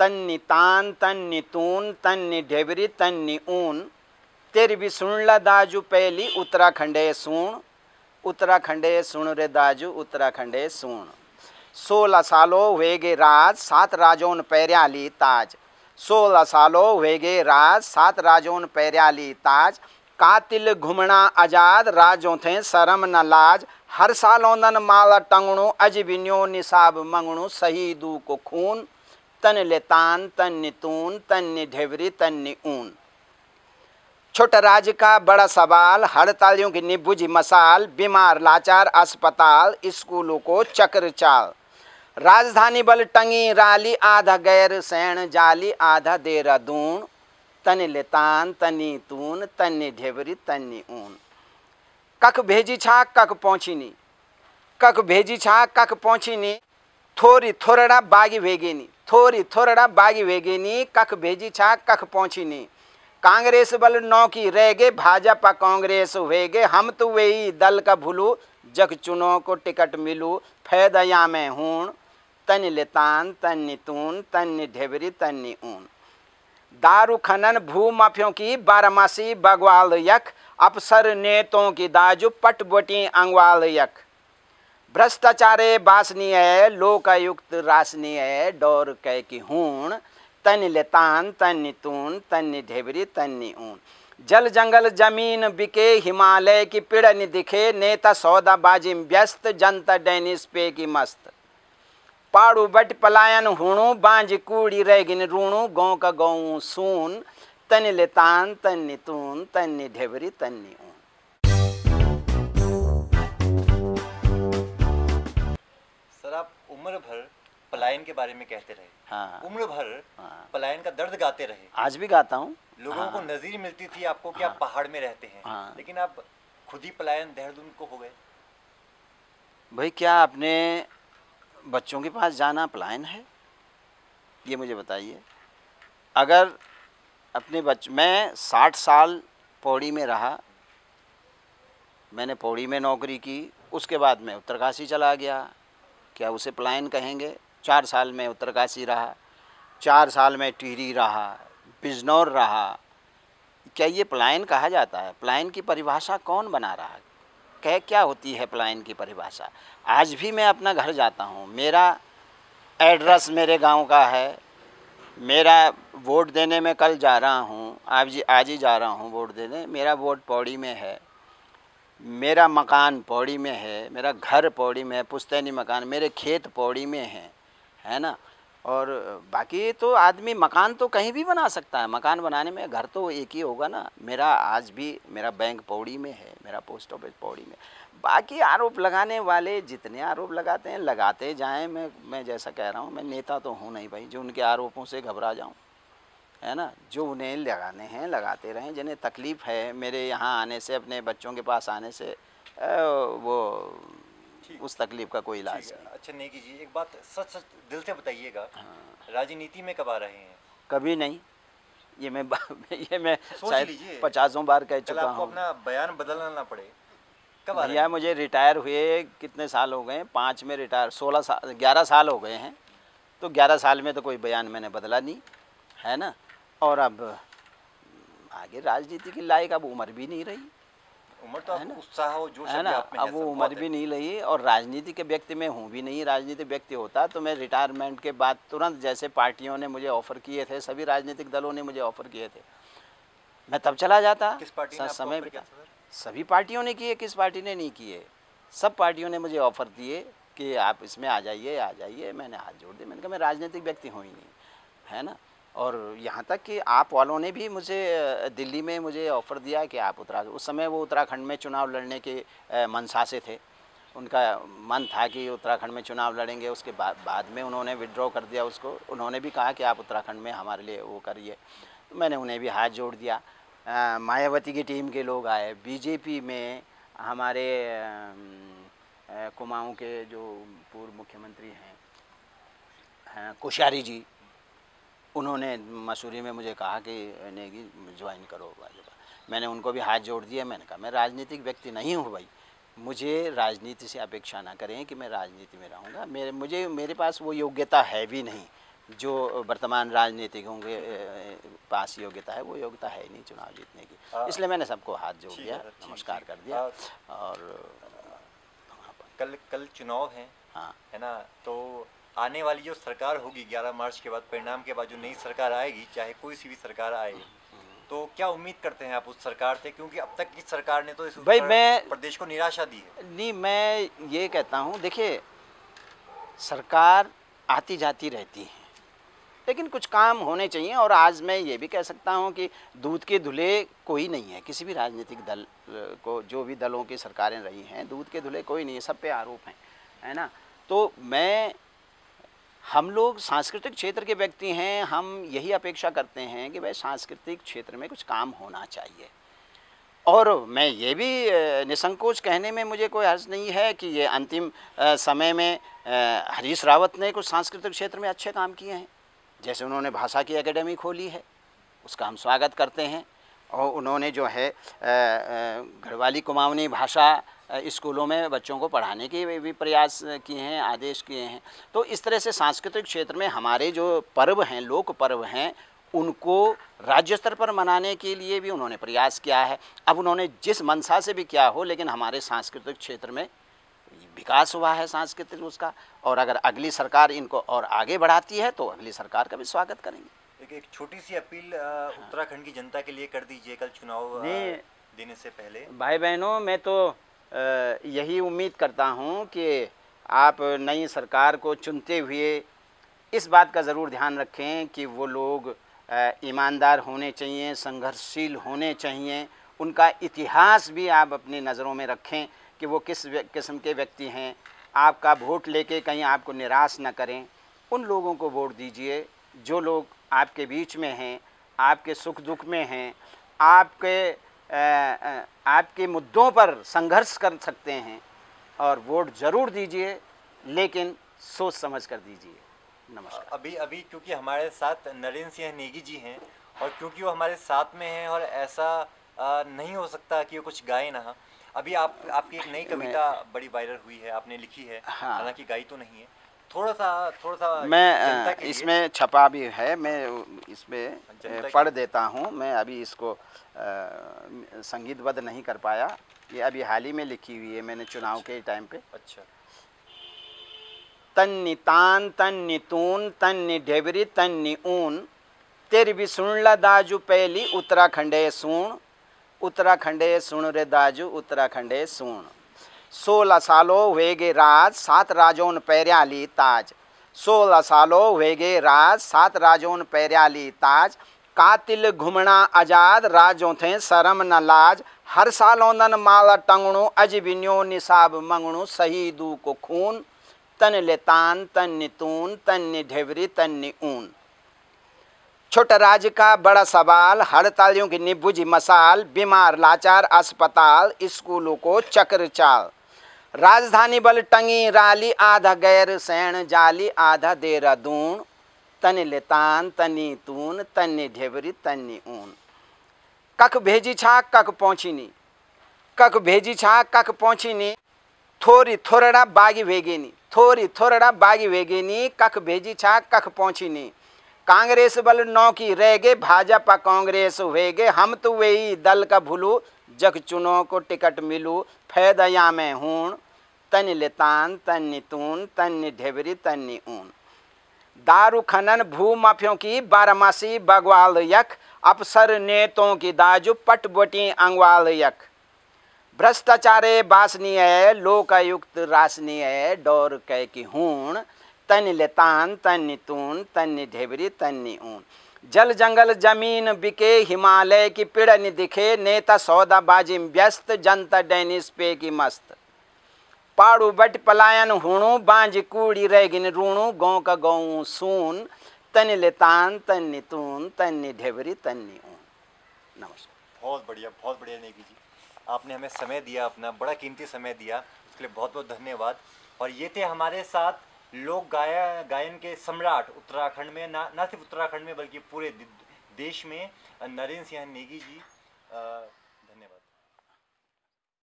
तन्नि तान तन्नि तून तन्नि ढेबरी तन्नि ऊन तेरी भी सुन दाजू पहली उत्तराखंडे सुन उत्तराखंडे सुन रे दाजू उत्तराखंडे सुन सोलह सालो हुए गे राज सात राजोन पैरियाली ताज सोलह सालो हुए गे राज सात राजोन पैरियाली ताज कातिल घुमणा आजाद राजो थे शरम न लाज हर सालों नन माला टंगणू अज बिन्यो निसाब मंगणू शहीदू को खून तन लेतान तन नितून तन निधेवरी तन निऊन राज का बड़ा सवाल हड़तालियों की निबुझी मसाल बीमार लाचार अस्पताल स्कूलों को चक्र चाल राजधानी बल टंगी राली आधा गैर सैन जाली आधा देहरादून तन लेतान तनी तून तन्नी ढेबरी तन्नी ऊन कख भेजी छा कख पहुँचीनी कख भेजी छा कख पहुँचीनी थोरी थोरड़ा बागी भेगीनी थोरी थोरड़ा बागी नी कख भेजी छा कख पहुँची नी कांग्रेस बल नौ की रह गए भाजपा कांग्रेस हुए गए हम तो वे ही दल का भूलू जग चुनो को टिकट मिलू फैदया में हूँ तन लेतान तन तून तन ढेबरी तन ऊन दारू खनन भू माफियों की बारामासी बगवाल यख अफसर नेतों की दाजू पटबोटी अंगवाल यख भ्रष्टाचारे बासनी है लोकायुक्त है डोर कह कि हूण तन लेतान तन तून तन ढेबरी तन ऊन जल जंगल जमीन बिके हिमालय की पिड़न दिखे नेता सौदाबाजी व्यस्त जनता डैनिस पे की मस्त पाड़ू बट पलायन हुणु बांझ कूड़ी रैगिन रूणु गौ का गौ सून तन लेतान तन तून तन ढेबरी तन ऊन उम्र भर पलायन के बारे में कहते रहे हाँ, उम्र भर हाँ, पलायन का दर्द गाते रहे आज भी गाता हूँ लोगों हाँ, को नजर मिलती थी आपको कि हाँ, आप पहाड़ में रहते हैं हाँ, लेकिन आप खुद ही पलायन देहरादून को हो गए भाई क्या आपने बच्चों के पास जाना पलायन है ये मुझे बताइए अगर अपने बच मैं साठ साल पौड़ी में रहा मैंने पौड़ी में नौकरी की उसके बाद मैं उत्तरकाशी चला गया क्या उसे पलायन कहेंगे चार साल में उत्तरकाशी रहा चार साल में टिहरी रहा बिजनौर रहा क्या ये पलायन कहा जाता है पलायन की परिभाषा कौन बना रहा है कह क्या होती है पलायन की परिभाषा आज भी मैं अपना घर जाता हूँ मेरा एड्रेस मेरे गांव का है मेरा वोट देने में कल जा रहा हूँ आज आज ही जा रहा हूँ वोट देने मेरा वोट पौड़ी में है मेरा मकान पौड़ी में है मेरा घर पौड़ी में है पुश्तैनी मकान मेरे खेत पौड़ी में है है ना और बाकी तो आदमी मकान तो कहीं भी बना सकता है मकान बनाने में घर तो एक ही होगा ना मेरा आज भी मेरा बैंक पौड़ी में है मेरा पोस्ट ऑफिस पौड़ी में बाकी आरोप लगाने वाले जितने आरोप लगाते हैं लगाते जाएं मैं मैं जैसा कह रहा हूँ मैं नेता तो हूँ नहीं भाई जो उनके आरोपों से घबरा जाऊँ है ना जो उन्हें लगाने हैं लगाते रहें जिन्हें तकलीफ़ है मेरे यहाँ आने से अपने बच्चों के पास आने से वो उस तकलीफ का कोई इलाज नहीं अच्छा नेगी जी एक बात सच सच दिल से बताइएगा हाँ। राजनीति में कब आ रहे हैं कभी नहीं ये मैं ये मैं शायद पचासों बार कह चुका हूँ अपना बयान बदलना पड़े कब भैया मुझे रिटायर हुए कितने साल हो गए पाँच में रिटायर सोलह साल ग्यारह साल हो गए हैं तो ग्यारह साल में तो कोई बयान मैंने बदला नहीं है ना और अब आगे राजनीति की लायक अब उम्र भी नहीं रही उम्र तो उत्साह हो जो है ना अब वो उम्र भी नहीं रही और राजनीति के व्यक्ति में हूँ भी नहीं राजनीतिक व्यक्ति होता तो मैं रिटायरमेंट के बाद तुरंत जैसे पार्टियों ने मुझे ऑफर किए थे सभी राजनीतिक दलों ने मुझे ऑफर किए थे मैं तब चला जाता किस पार्टी ने समय सभी पार्टियों ने किए किस पार्टी ने नहीं किए सब पार्टियों ने मुझे ऑफर दिए कि आप इसमें आ जाइए आ जाइए मैंने हाथ जोड़ दिए मैंने कहा मैं राजनीतिक व्यक्ति हूँ ही नहीं है ना और यहाँ तक कि आप वालों ने भी मुझे दिल्ली में मुझे ऑफ़र दिया कि आप उत्तरा उस समय वो उत्तराखंड में चुनाव लड़ने के मनसा से थे उनका मन था कि उत्तराखंड में चुनाव लड़ेंगे उसके बाद बाद में उन्होंने विड्रॉ कर दिया उसको उन्होंने भी कहा कि आप उत्तराखंड में हमारे लिए वो करिए तो मैंने उन्हें भी हाथ जोड़ दिया मायावती की टीम के लोग आए बीजेपी में हमारे कुमाऊँ के जो पूर्व मुख्यमंत्री हैं कोश्यारी जी उन्होंने मसूरी में मुझे कहा कि नेगी ज्वाइन करो भाजपा मैंने उनको भी हाथ जोड़ दिया मैंने कहा मैं राजनीतिक व्यक्ति नहीं हूँ भाई मुझे राजनीति से अपेक्षा ना करें कि मैं राजनीति में रहूँगा मेरे मुझे मेरे पास वो योग्यता है भी नहीं जो वर्तमान राजनीतिकों के पास योग्यता है वो योग्यता है नहीं चुनाव जीतने की हाँ। इसलिए मैंने सबको हाथ जोड़ दिया नमस्कार कर दिया और कल कल चुनाव है हाँ है ना तो आने वाली जो सरकार होगी 11 मार्च के बाद परिणाम के बाद जो नई सरकार आएगी चाहे कोई सी भी सरकार आए तो क्या उम्मीद करते हैं आप उस सरकार से क्योंकि अब तक की सरकार ने तो इस भाई मैं प्रदेश को निराशा दी है नहीं मैं ये कहता हूँ देखिए सरकार आती जाती रहती है लेकिन कुछ काम होने चाहिए और आज मैं ये भी कह सकता हूँ कि दूध के धुले कोई नहीं है किसी भी राजनीतिक दल को जो भी दलों की सरकारें रही हैं दूध के धुले कोई नहीं है सब पे आरोप हैं है ना तो मैं हम लोग सांस्कृतिक क्षेत्र के व्यक्ति हैं हम यही अपेक्षा करते हैं कि भाई सांस्कृतिक क्षेत्र में कुछ काम होना चाहिए और मैं ये भी निसंकोच कहने में मुझे कोई हर्ज नहीं है कि ये अंतिम समय में हरीश रावत ने कुछ सांस्कृतिक क्षेत्र में अच्छे काम किए हैं जैसे उन्होंने भाषा की एकेडमी खोली है उसका हम स्वागत करते हैं और उन्होंने जो है गढ़वाली कुमावनी भाषा स्कूलों में बच्चों को पढ़ाने के भी प्रयास किए हैं आदेश किए हैं तो इस तरह से सांस्कृतिक क्षेत्र में हमारे जो पर्व हैं लोक पर्व हैं उनको राज्य स्तर पर मनाने के लिए भी उन्होंने प्रयास किया है अब उन्होंने जिस मनसा से भी किया हो लेकिन हमारे सांस्कृतिक क्षेत्र में विकास हुआ है सांस्कृतिक उसका और अगर अगली सरकार इनको और आगे बढ़ाती है तो अगली सरकार का भी स्वागत करेंगे एक, एक छोटी सी अपील हाँ। उत्तराखंड की जनता के लिए कर दीजिए कल चुनाव देने से पहले भाई बहनों मैं तो यही उम्मीद करता हूँ कि आप नई सरकार को चुनते हुए इस बात का ज़रूर ध्यान रखें कि वो लोग ईमानदार होने चाहिए संघर्षशील होने चाहिए उनका इतिहास भी आप अपनी नज़रों में रखें कि वो किस किस्म के व्यक्ति हैं आपका वोट लेके कहीं आपको निराश ना करें उन लोगों को वोट दीजिए जो लोग आपके बीच में हैं आपके सुख दुख में हैं आपके आ, आ, आपके मुद्दों पर संघर्ष कर सकते हैं और वोट ज़रूर दीजिए लेकिन सोच समझ कर दीजिए नमस्कार अभी अभी क्योंकि हमारे साथ नरेंद्र सिंह नेगी जी हैं और क्योंकि वो हमारे साथ में हैं और ऐसा नहीं हो सकता कि वो कुछ गाए ना अभी आप आपकी एक नई कविता बड़ी वायरल हुई है आपने लिखी है हाँ। हालांकि गाई तो नहीं है थोड़ा सा थोड़ा सा मैं इसमें छपा भी है मैं इसमें हाँ, पढ़ देता हूँ मैं अभी इसको संगीतबद्ध नहीं कर पाया ये अभी हाल ही में लिखी हुई है मैंने चुनाव अच्छा। के टाइम पे अच्छा तन नितान तन नितून तन निढेबरी तन निऊन तेरी भी सुन ला दाजू पहली उत्तराखंडे सुन उत्तराखंडे सुन रे दाजू उत्तराखंडे सुन सोलह सालो वेगे राज सात राजोन पैरियाली ताज सोलह सालो वेगे राज सात राजोन पैरियाली ताज कातिल घुमणा आजाद राजो थे शरम न लाज हर ओंदन माला टंगणु अज बिन्यो निसाब मंगणो शहीदू को खून तन लेतान तन तून तन ढेवरी तन ऊन छोट राज का बड़ा सवाल हड़तालियों की निबुझी मसाल बीमार लाचार अस्पताल स्कूलों को चक्र चाल राजधानी बल टंगी राली आधा गैर सैन जाली आधा देहरादून तन लेतान तनी तून तन्नी ढेबरी तन्नी ऊन कख भेजी छा कख पहुँचिनी कख भेजी छा कख पहुँचिनी थोरी थोरड़ा बागी भेगेनी थोरी थोरड़ा बागी भेगेनी कख भेजी छा कख पहुँचिनी कांग्रेस बल नौकी रह गए भाजपा कांग्रेस हुए गे हम तो वही दल का भूलू जग चुनो को टिकट मिलू फैदया में हूण तन लेतान तन नितून तन ढेबरी तन ऊन दारू खनन भू माफियों की बारमासी बगवाल यख अफसर नेतों की दाजू बोटी अंगवाल यख भ्रष्टाचारे बासनीय लोकायुक्त रासनीय डोर कह की हूण तन लेतान तन तून तन ढेबरी तन ऊन जल जंगल जमीन बिके हिमालय की पिड़न दिखे नेता सौदा बाजी व्यस्त जनता डैनिस पे की मस्त पाड़ू बट पलायन हुणु बांज कूड़ी रेगिन रूणु गौ का गौ सून तन लेतान तन तून तन ढेबरी तन ऊन नमस्कार बहुत बढ़िया बहुत बढ़िया नेगी जी आपने हमें समय दिया अपना बड़ा कीमती समय दिया उसके लिए बहुत बहुत धन्यवाद और ये थे हमारे साथ लोक गाया गायन के सम्राट उत्तराखंड में ना ना सिर्फ उत्तराखंड में बल्कि पूरे देश में नरेंद्र सिंह नेगी जी आ,